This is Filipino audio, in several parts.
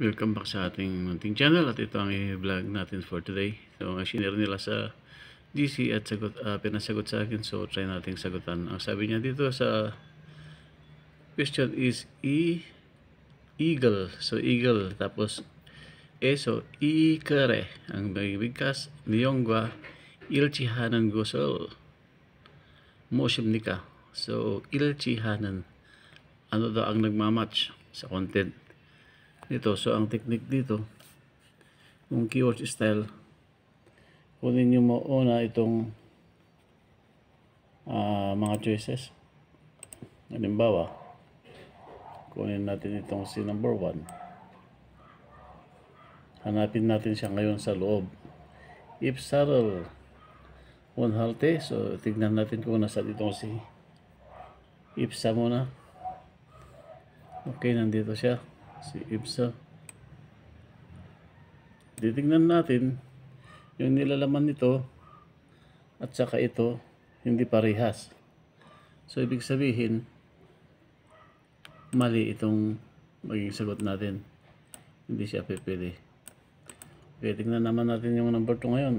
Welcome back sa ating munting channel at ito ang i-vlog natin for today. So, ang shinare nila sa DC at sagot, uh, pinasagot sa akin. So, try nating sagutan. Ang sabi niya dito sa question is E, eagle. So, eagle. Tapos, E, so, ikere. Ang bigbigkas, niyonggwa, ilchihanan gusol. Moshim So, ilchihanan. Ano daw ang nagmamatch sa content? dito so ang technique dito kung keyword style kunin nyo muna itong uh, mga choices halimbawa kunin natin itong si number 1 hanapin natin siya ngayon sa loob if saddle one halte so tignan natin kung nasa itong si ipsa muna okay nandito siya si Ibsa titignan natin yung nilalaman nito at saka ito hindi parehas so ibig sabihin mali itong maging sagot natin hindi siya pipili okay tignan naman natin yung number 2 ngayon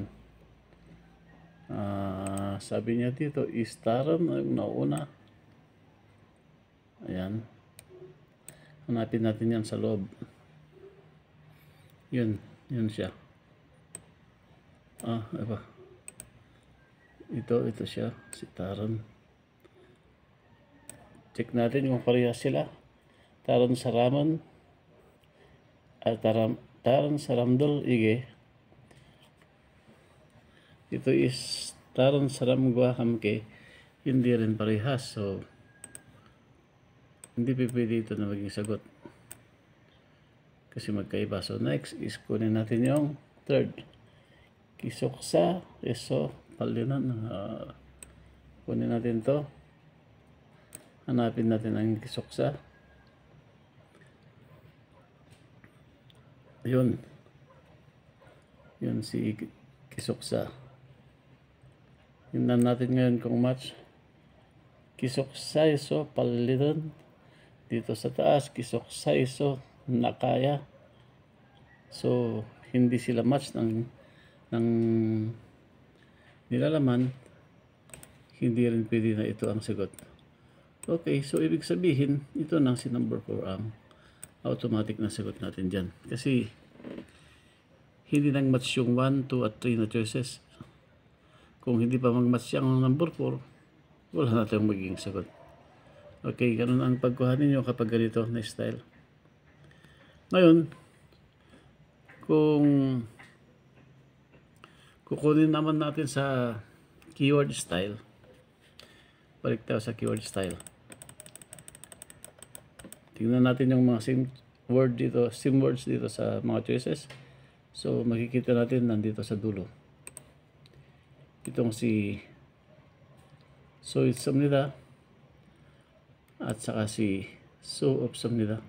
uh, sabi niya dito is taron yung nauna ayan Hanapin natin yan sa loob. Yun. Yun siya. Ah, eba. Ito, ito siya. Si Taron. Check natin kung parehas sila. Taron sa Ramon. At Taram, Taron sa Ramdol Ige. Ito is Taron sa Ramgwa Hamke. Hindi rin parehas. So, hindi pwede ito na maging sagot. Kasi magkaiba. So next is kunin natin yung third. Kisoksa, eso, palinan. Uh, ah, kunin natin to. Hanapin natin ang kisoksa. Yun. Yun si kisoksa. Tingnan natin ngayon kung match. Kisoksa, eso, palinan dito sa taas kisoksay so nakaya so hindi sila match ng ng nilalaman hindi rin pwede na ito ang sagot okay so ibig sabihin ito nang si number 4 ang automatic na sagot natin dyan kasi hindi nang match yung 1, 2 at 3 na choices kung hindi pa mag-match ang number 4 wala na tayong magiging sagot Okay, ganun ang pagkuha nyo kapag ganito na style. Ngayon, kung kukunin naman natin sa keyword style, balik tayo sa keyword style. Tingnan natin yung mga sim word dito, sim words dito sa mga choices. So, makikita natin nandito sa dulo. Itong si So, it's um, nila at saka si So Opsam nila.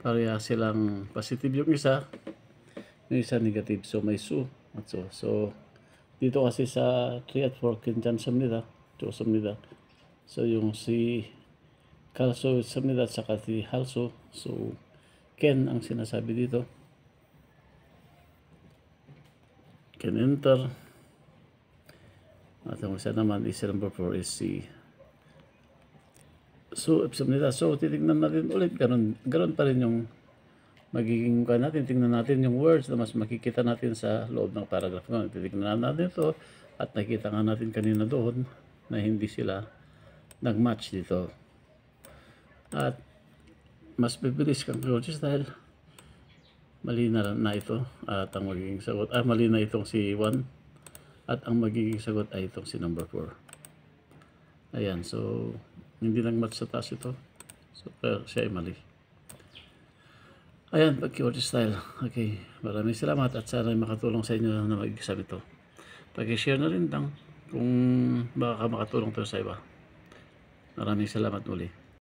Pareha silang positive yung isa, yung isa negative. So may So at So. So dito kasi sa 3 at 4 kinchansam nila, Chosam nila. So yung si Kalso Samnida at saka si Halso. So Ken ang sinasabi dito. Can enter at ang isa naman is number 4 is C so epsilon nila so titignan natin ulit ganun, ganun pa rin yung magiging ka natin tingnan natin yung words na mas makikita natin sa loob ng paragraph ngayon titignan natin ito at nakita nga natin kanina doon na hindi sila nag-match dito at mas bibilis kang coaches dahil mali na, na ito at ang magiging sagot ah mali na itong si 1 at ang magiging sagot ay itong si number 4. Ayan, so hindi lang match sa taas ito. So siya ay mali. Ayan, pag-keyword style. Okay, maraming salamat at sana makatulong sa inyo na mag-exam ito. Pag-share na rin lang kung baka makatulong to sa iba. Maraming salamat ulit.